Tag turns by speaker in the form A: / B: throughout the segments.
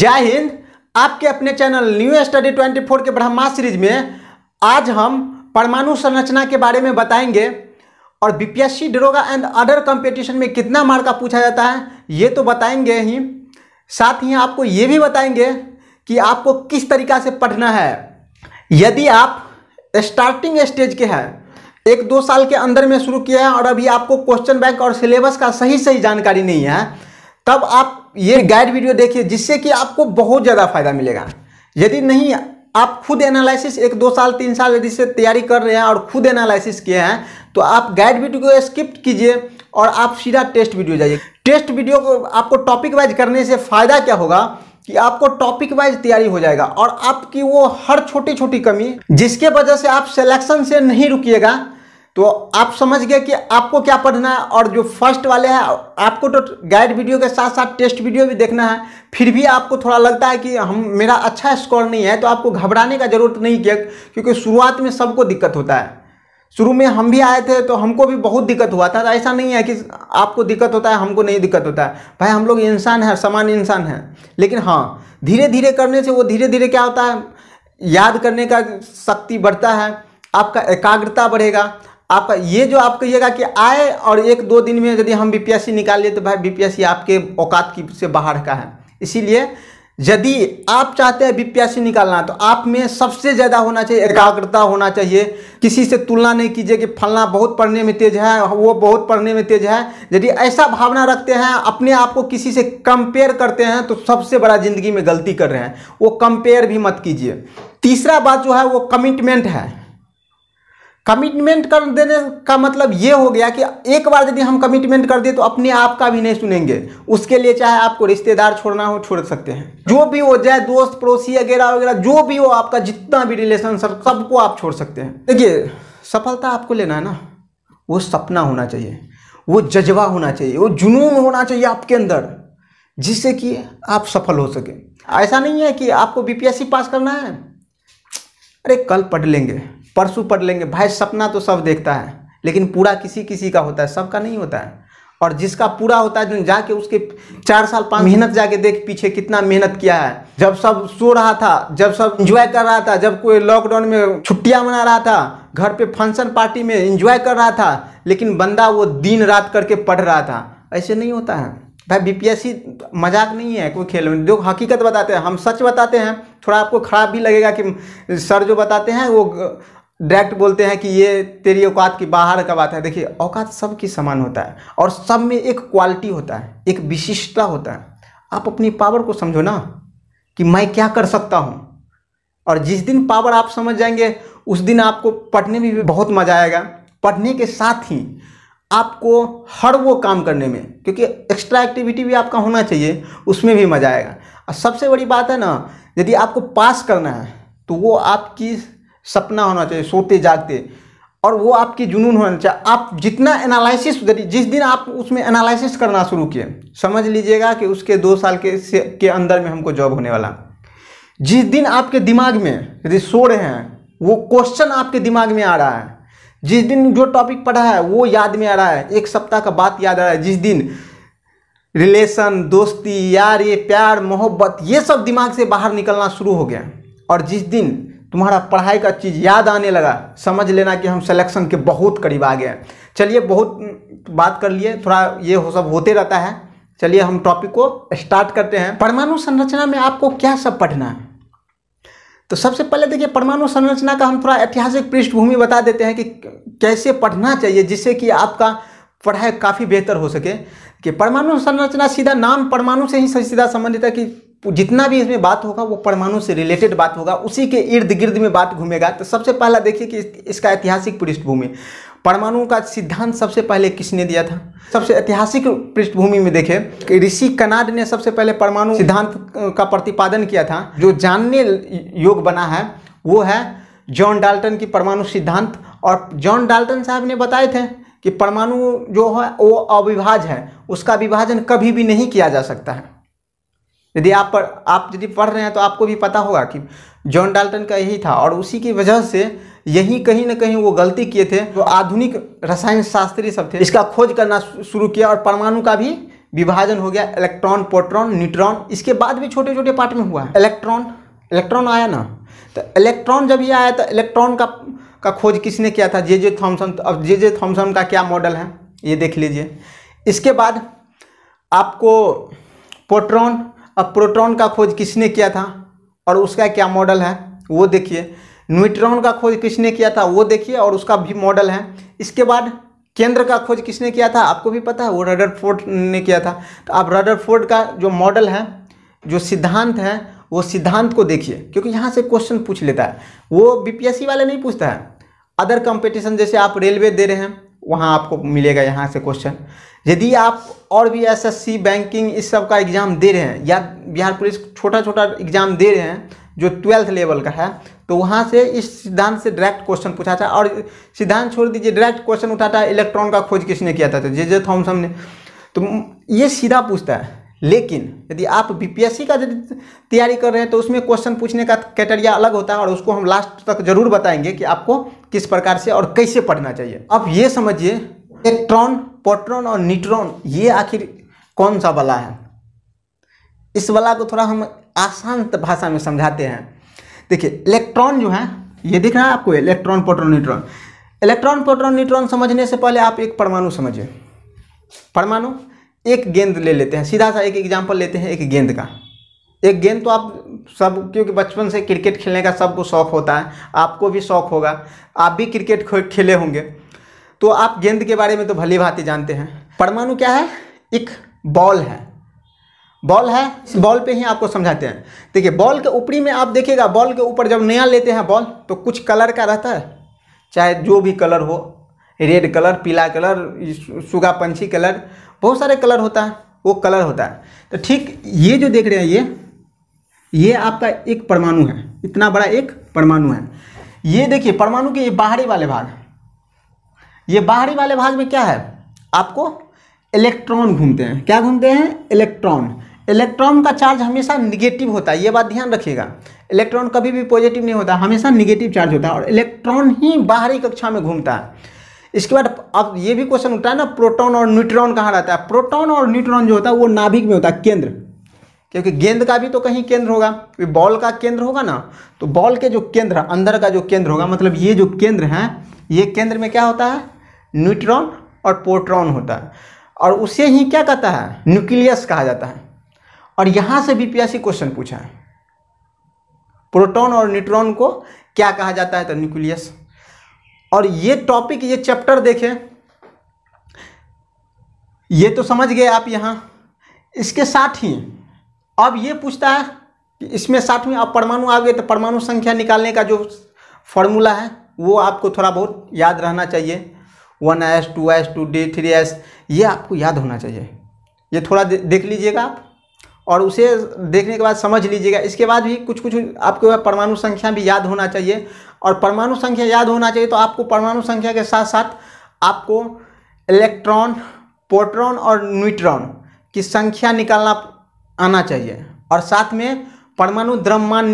A: जय हिंद आपके अपने चैनल न्यू स्टडी 24 के ब्रह्मा सीरीज में आज हम परमाणु संरचना के बारे में बताएंगे और बीपीएससी डरोगा एंड अदर कंपटीशन में कितना मार्क का पूछा जाता है ये तो बताएंगे ही साथ ही आपको ये भी बताएंगे कि आपको किस तरीका से पढ़ना है यदि आप स्टार्टिंग स्टेज के हैं एक दो साल के अंदर में शुरू किया है और अभी आपको क्वेश्चन बैंक और सिलेबस का सही सही जानकारी नहीं है तब आप ये गाइड वीडियो देखिए जिससे कि आपको बहुत ज़्यादा फायदा मिलेगा यदि नहीं आप खुद एनालिसिस एक दो साल तीन साल यदि से तैयारी कर रहे हैं और खुद एनालिसिस किए हैं तो आप गाइड वीडियो को स्किप कीजिए और आप सीधा टेस्ट वीडियो जाइए टेस्ट वीडियो को आपको टॉपिक वाइज करने से फ़ायदा क्या होगा कि आपको टॉपिक वाइज तैयारी हो जाएगा और आपकी वो हर छोटी छोटी कमी जिसके वजह से आप सिलेक्शन से नहीं रुकीगा तो आप समझ गए कि आपको क्या पढ़ना है और जो फर्स्ट वाले हैं आपको तो गाइड वीडियो के साथ साथ टेस्ट वीडियो भी देखना है फिर भी आपको थोड़ा लगता है कि हम मेरा अच्छा स्कोर नहीं है तो आपको घबराने का ज़रूरत नहीं किया क्योंकि शुरुआत में सबको दिक्कत होता है शुरू में हम भी आए थे तो हमको भी बहुत दिक्कत हुआ था तो ऐसा नहीं है कि आपको दिक्कत होता है हमको नहीं दिक्कत होता है भाई हम लोग इंसान हैं समान इंसान हैं लेकिन हाँ धीरे धीरे करने से वो धीरे धीरे क्या होता है याद करने का शक्ति बढ़ता है आपका एकाग्रता बढ़ेगा आप ये जो आप कहिएगा कि आए और एक दो दिन में यदि हम बीपीएससी निकाल लिए तो भाई बीपीएससी आपके औकात की से बाहर का है इसीलिए यदि आप चाहते हैं बीपीएससी निकालना तो आप में सबसे ज़्यादा होना चाहिए एकाग्रता होना चाहिए किसी से तुलना नहीं कीजिए कि फलना बहुत पढ़ने में तेज है वो बहुत पढ़ने में तेज है यदि ऐसा भावना रखते हैं अपने आप को किसी से कंपेयर करते हैं तो सबसे बड़ा ज़िंदगी में गलती कर रहे हैं वो कंपेयर भी मत कीजिए तीसरा बात जो है वो कमिटमेंट है कमिटमेंट कर देने का मतलब ये हो गया कि एक बार यदि हम कमिटमेंट कर दिए तो अपने आप का भी नहीं सुनेंगे उसके लिए चाहे आपको रिश्तेदार छोड़ना हो छोड़ सकते हैं जो भी हो जाए दोस्त पड़ोसी वगैरह वगैरह जो भी हो आपका जितना भी रिलेशन सबको आप छोड़ सकते हैं देखिए सफलता आपको लेना है ना वो सपना होना चाहिए वो जज्बा होना चाहिए वो जुनून होना चाहिए आपके अंदर जिससे कि आप सफल हो सके ऐसा नहीं है कि आपको बी पास करना है अरे कल पढ़ लेंगे परसों पढ़ लेंगे भाई सपना तो सब देखता है लेकिन पूरा किसी किसी का होता है सबका नहीं होता है और जिसका पूरा होता है जो जाके उसके चार साल पाँच मेहनत जाके देख पीछे कितना मेहनत किया है जब सब सो रहा था जब सब इंजॉय कर रहा था जब कोई लॉकडाउन में छुट्टियां मना रहा था घर पे फंक्शन पार्टी में इंजॉय कर रहा था लेकिन बंदा वो दिन रात करके पढ़ रहा था ऐसे नहीं होता है भाई बीपीएससी मजाक नहीं है कोई खेल में जो हकीकत बताते हैं हम सच बताते हैं थोड़ा आपको खराब भी लगेगा कि सर जो बताते हैं वो डायरेक्ट बोलते हैं कि ये तेरी औकात की बाहर का बात है देखिए औकात सबकी समान होता है और सब में एक क्वालिटी होता है एक विशिष्टता होता है आप अपनी पावर को समझो ना कि मैं क्या कर सकता हूँ और जिस दिन पावर आप समझ जाएंगे उस दिन आपको पढ़ने में भी बहुत मज़ा आएगा पढ़ने के साथ ही आपको हर वो काम करने में क्योंकि एक्स्ट्रा एक्टिविटी भी आपका होना चाहिए उसमें भी मज़ा आएगा और सबसे बड़ी बात है ना यदि आपको पास करना है तो वो आपकी सपना होना चाहिए सोते जागते और वो आपकी जुनून होना चाहिए आप जितना एनालिसिस जिस दिन आप उसमें एनालिसिस करना शुरू किए समझ लीजिएगा कि उसके दो साल के से, के अंदर में हमको जॉब होने वाला जिस दिन आपके दिमाग में यदि सो रहे हैं वो क्वेश्चन आपके दिमाग में आ रहा है जिस दिन जो टॉपिक पढ़ा है वो याद में आ रहा है एक सप्ताह का बात याद आ रहा है जिस दिन रिलेशन दोस्ती यार ये प्यार मोहब्बत ये सब दिमाग से बाहर निकलना शुरू हो गया और जिस दिन तुम्हारा पढ़ाई का चीज़ याद आने लगा समझ लेना कि हम सिलेक्शन के बहुत करीब आ गए हैं चलिए बहुत बात कर लिए थोड़ा ये हो सब होते रहता है चलिए हम टॉपिक को स्टार्ट करते हैं परमाणु संरचना में आपको क्या सब पढ़ना है तो सबसे पहले देखिए परमाणु संरचना का हम थोड़ा ऐतिहासिक पृष्ठभूमि बता देते हैं कि कैसे पढ़ना चाहिए जिससे कि आपका पढ़ाई काफ़ी बेहतर हो सके कि परमाणु संरचना सीधा नाम परमाणु से ही सीधा संबंधित है कि जितना भी इसमें बात होगा वो परमाणु से रिलेटेड बात होगा उसी के इर्द गिर्द में बात घूमेगा तो सबसे पहला देखिए कि इसका ऐतिहासिक पृष्ठभूमि परमाणु का सिद्धांत सबसे पहले किसने दिया था सबसे ऐतिहासिक पृष्ठभूमि में देखें कि ऋषि कनाड ने सबसे पहले परमाणु सिद्धांत का प्रतिपादन किया था जो जानने योग बना है वो है जॉन डाल्टन की परमाणु सिद्धांत और जॉन डाल्टन साहब ने बताए थे कि परमाणु जो है वो अविभाज्य है उसका विभाजन कभी भी नहीं किया जा सकता है यदि आप पढ़ आप यदि पढ़ रहे हैं तो आपको भी पता होगा कि जॉन डाल्टन का यही था और उसी की वजह से यही कहीं ना कहीं वो गलती किए थे जो आधुनिक रसायन शास्त्री सब थे इसका खोज करना शुरू किया और परमाणु का भी विभाजन हो गया इलेक्ट्रॉन पोट्रॉन न्यूट्रॉन इसके बाद भी छोटे छोटे पार्ट में हुआ है इलेक्ट्रॉन इलेक्ट्रॉन आया ना तो इलेक्ट्रॉन जब ये आया तो इलेक्ट्रॉन का का खोज किसने किया था जे जे थॉम्सन अब जे जे थॉम्सन का क्या मॉडल है ये देख लीजिए इसके बाद आपको पोट्रॉन अब प्रोटॉन का खोज किसने किया था और उसका क्या मॉडल है वो देखिए न्यूट्रॉन का खोज किसने किया था वो देखिए और उसका भी मॉडल है इसके बाद केंद्र का खोज किसने किया था आपको भी पता है वो रडरफोर्ड ने किया था तो आप रडरफोर्ड का जो मॉडल है जो सिद्धांत है वो सिद्धांत को देखिए क्योंकि यहाँ से क्वेश्चन पूछ लेता है वो बीपीएससी वाले नहीं पूछता है अदर कंपटीशन जैसे आप रेलवे दे रहे हैं वहाँ आपको मिलेगा यहाँ से क्वेश्चन यदि आप और भी एसएससी बैंकिंग इस सब का एग्ज़ाम दे रहे हैं या बिहार पुलिस छोटा छोटा एग्ज़ाम दे रहे हैं जो ट्वेल्थ लेवल का है तो वहाँ से इस सिद्धांत से डायरेक्ट क्वेश्चन पूछा था और सिद्धांत छोड़ दीजिए डायरेक्ट क्वेश्चन उठा था इलेक्ट्रॉन का खोज किसने किया था तो जे जे थॉमसन ने तो ये सीधा पूछता है लेकिन यदि आप बीपीएससी का यदि तैयारी कर रहे हैं तो उसमें क्वेश्चन पूछने का क्राइटेरिया अलग होता है और उसको हम लास्ट तक जरूर बताएंगे कि आपको किस प्रकार से और कैसे पढ़ना चाहिए अब ये समझिए इलेक्ट्रॉन पोट्रॉन और न्यूट्रॉन ये आखिर कौन सा वाला है इस वाला को थोड़ा हम आसान भाषा में समझाते हैं देखिए इलेक्ट्रॉन जो है ये दिख रहा है आपको electron proton neutron electron proton neutron समझने से पहले आप एक परमाणु समझिए परमाणु एक गेंद ले लेते हैं सीधा सा एक एग्जाम्पल लेते हैं एक गेंद का एक गेंद तो आप सब क्योंकि बचपन से क्रिकेट खेलने का सबको शौक़ होता है आपको भी शौक़ होगा आप भी क्रिकेट खेले होंगे तो आप गेंद के बारे में तो भली भांति जानते हैं परमाणु क्या है एक बॉल है बॉल है इस बॉल पे ही आपको समझाते हैं देखिए बॉल के ऊपरी में आप देखिएगा बॉल के ऊपर जब नया लेते हैं बॉल तो कुछ कलर का रहता है चाहे जो भी कलर हो रेड कलर पीला कलर सुगा पंछी कलर बहुत सारे कलर होता है वो कलर होता है तो ठीक ये जो देख रहे हैं ये ये आपका एक परमाणु है इतना बड़ा एक परमाणु है ये देखिए परमाणु के ये बाहरी वाले भाग ये बाहरी वाले भाग में क्या है आपको इलेक्ट्रॉन घूमते हैं क्या घूमते हैं इलेक्ट्रॉन इलेक्ट्रॉन का चार्ज हमेशा निगेटिव होता है ये बात ध्यान रखिएगा इलेक्ट्रॉन कभी भी पॉजिटिव नहीं होता हमेशा निगेटिव चार्ज होता है और इलेक्ट्रॉन ही बाहरी कक्षा में घूमता है इसके बाद अब ये भी क्वेश्चन उठता है ना प्रोटॉन और न्यूट्रॉन कहाँ रहता है प्रोटॉन और न्यूट्रॉन जो होता है वो नाभिक में होता है केंद्र क्योंकि गेंद का भी तो कहीं केंद्र होगा क्योंकि बॉल का केंद्र होगा ना तो बॉल के जो केंद्र अंदर का जो केंद्र होगा मतलब ये जो केंद्र है ये केंद्र में क्या होता है न्यूट्रॉन और पोट्रॉन होता है और उसे ही क्या कहता है न्यूक्लियस कहा जाता है और यहाँ से बीपीएससी क्वेश्चन पूछा है प्रोटॉन और न्यूट्रॉन को क्या कहा जाता है तो न्यूक्लियस और ये टॉपिक ये चैप्टर देखें ये तो समझ गए आप यहाँ इसके साथ ही अब ये पूछता है कि इसमें साथ में अब परमाणु आ गए तो परमाणु संख्या निकालने का जो फॉर्मूला है वो आपको थोड़ा बहुत याद रहना चाहिए one S two S two D three S ये आपको याद होना चाहिए ये थोड़ा दे, देख लीजिएगा आप और उसे देखने के बाद समझ लीजिएगा इसके बाद भी कुछ कुछ आपको परमाणु संख्या भी याद होना चाहिए और परमाणु संख्या याद होना चाहिए तो आपको परमाणु संख्या के साथ साथ आपको इलेक्ट्रॉन प्रोटॉन और न्यूट्रॉन की संख्या निकालना आना चाहिए और साथ में परमाणु द्रव्यमान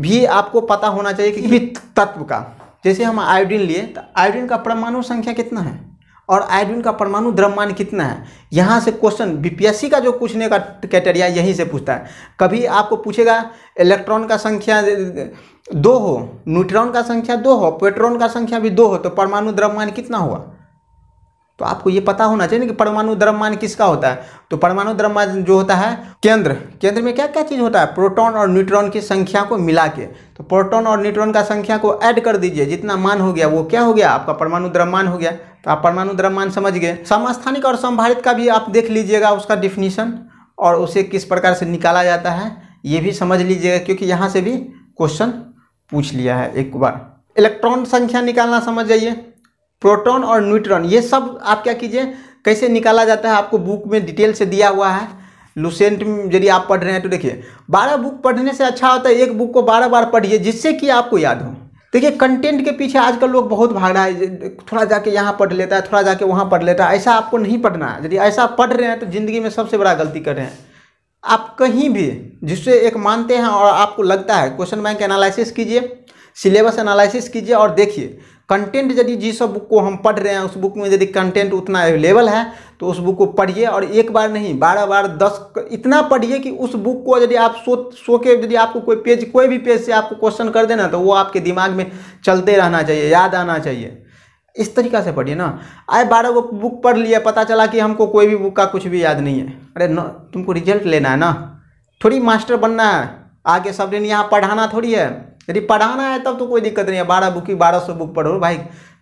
A: भी आपको पता होना चाहिए कि तत्व का जैसे हम आयोडीन लिए तो आयोडीन का परमाणु संख्या कितना है और आयोडीन का परमाणु द्रव्यमान कितना है यहाँ से क्वेश्चन बीपीएससी का जो पूछने का क्राइटेरिया यहीं से पूछता है कभी आपको पूछेगा इलेक्ट्रॉन का संख्या दो हो न्यूट्रॉन का संख्या दो हो पेट्रॉन का संख्या भी दो हो तो परमाणु द्रव्यमान कितना हुआ तो आपको ये पता होना चाहिए ना कि परमाणु द्रव्यमान किसका होता है तो परमाणु द्रव्यमान जो होता है केंद्र केंद्र में क्या क्या चीज़ होता है प्रोटॉन और न्यूट्रॉन की संख्या को मिला के तो प्रोटॉन और न्यूट्रॉन का संख्या को ऐड कर दीजिए जितना मान हो गया वो क्या हो गया आपका परमाणु द्रव्यमान हो गया तो आप परमाणु द्रव्यमान समझ गए समस्थानिक और संभारित का भी आप देख लीजिएगा उसका डिफिनीशन और उसे किस प्रकार से निकाला जाता है ये भी समझ लीजिएगा क्योंकि यहाँ से भी क्वेश्चन पूछ लिया है एक बार इलेक्ट्रॉन संख्या निकालना समझ जाइए प्रोटॉन और न्यूट्रॉन ये सब आप क्या कीजिए कैसे निकाला जाता है आपको बुक में डिटेल से दिया हुआ है लुसेंट यदि आप पढ़ रहे हैं तो देखिए बारह बुक पढ़ने से अच्छा होता है एक बुक को बारह बार पढ़िए जिससे कि आपको याद हो देखिए कंटेंट के पीछे आजकल लोग बहुत भाग रहा है थोड़ा जाके यहाँ पढ़ लेता है थोड़ा जाके वहाँ पढ़ लेता है ऐसा आपको नहीं पढ़ना है यदि ऐसा पढ़ रहे हैं तो ज़िंदगी में सबसे बड़ा गलती कर रहे हैं आप कहीं भी जिससे एक मानते हैं और आपको लगता है क्वेश्चन बैंक एनालिसिस कीजिए सिलेबस एनालिसिस कीजिए और देखिए कंटेंट यदि जिस बुक को हम पढ़ रहे हैं उस बुक में यदि कंटेंट उतना अवेलेबल है तो उस बुक को पढ़िए और एक बार नहीं बारह बार दस इतना पढ़िए कि उस बुक को यदि आप सो सो के यदि आपको कोई पेज कोई भी पेज से आपको क्वेश्चन कर देना तो वो आपके दिमाग में चलते रहना चाहिए याद आना चाहिए इस तरीका से पढ़िए ना आए बारह वो बुक पढ़ लिया पता चला कि हमको कोई भी बुक का कुछ भी याद नहीं है अरे न तुमको रिजल्ट लेना है ना थोड़ी मास्टर बनना है आगे सब दिन यहाँ पढ़ाना थोड़ी है यदि पढ़ाना है तब तो कोई दिक्कत नहीं है बारह बुक की बारह सौ बुक पढ़ो भाई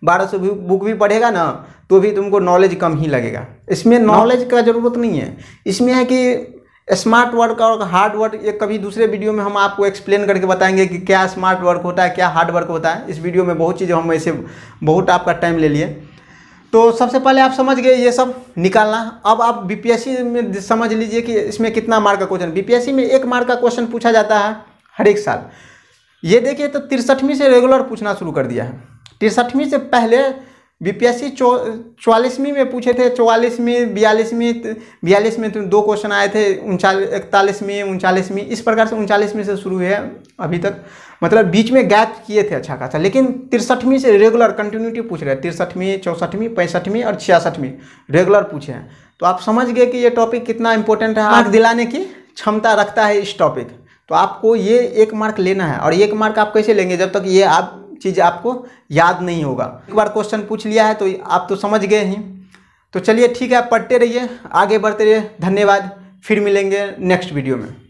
A: बारह सौ बुक भी पढ़ेगा ना तो भी तुमको नॉलेज कम ही लगेगा इसमें नॉलेज हाँ। का ज़रूरत नहीं है इसमें है कि स्मार्ट वर्क और हार्ड वर्क ये कभी दूसरे वीडियो में हम आपको एक्सप्लेन करके बताएंगे कि क्या स्मार्ट वर्क होता है क्या हार्ड वर्क होता है इस वीडियो में बहुत चीज़ें हम ऐसे बहुत आपका टाइम ले लिए तो सबसे पहले आप समझ गए ये सब निकालना अब आप बीपीएससी में समझ लीजिए कि इसमें कितना मार्क का क्वेश्चन बीपीएससी में एक मार्क का क्वेश्चन पूछा जाता है हर एक साल ये देखिए तो तिरसठवीं से रेगुलर पूछना शुरू कर दिया है तिरसठवीं से पहले बीपीएससी चौ चौवालीसवीं में पूछे थे चौवालीसवीं बयालीसवीं बयालीसवीं तो दो क्वेश्चन आए थे उनचालीस इकतालीसवीं उनचालीसवीं इस प्रकार से उनचालीसवीं से शुरू है अभी तक मतलब बीच में गैप किए थे अच्छा खासा लेकिन तिरसठवीं से रेगुलर कंटिन्यूटी पूछ रहे हैं तिरसठवीं चौसठवीं पैंसठवीं और छियासठवीं रेगुलर पूछे हैं तो आप समझ गए कि ये टॉपिक कितना इंपॉर्टेंट है आँख दिलाने की क्षमता रखता है इस टॉपिक तो आपको ये एक मार्क लेना है और एक मार्क आप कैसे लेंगे जब तक ये आप चीज़ आपको याद नहीं होगा एक बार क्वेश्चन पूछ लिया है तो आप तो समझ गए ही तो चलिए ठीक है आप पढ़ते रहिए आगे बढ़ते रहिए धन्यवाद फिर मिलेंगे नेक्स्ट वीडियो में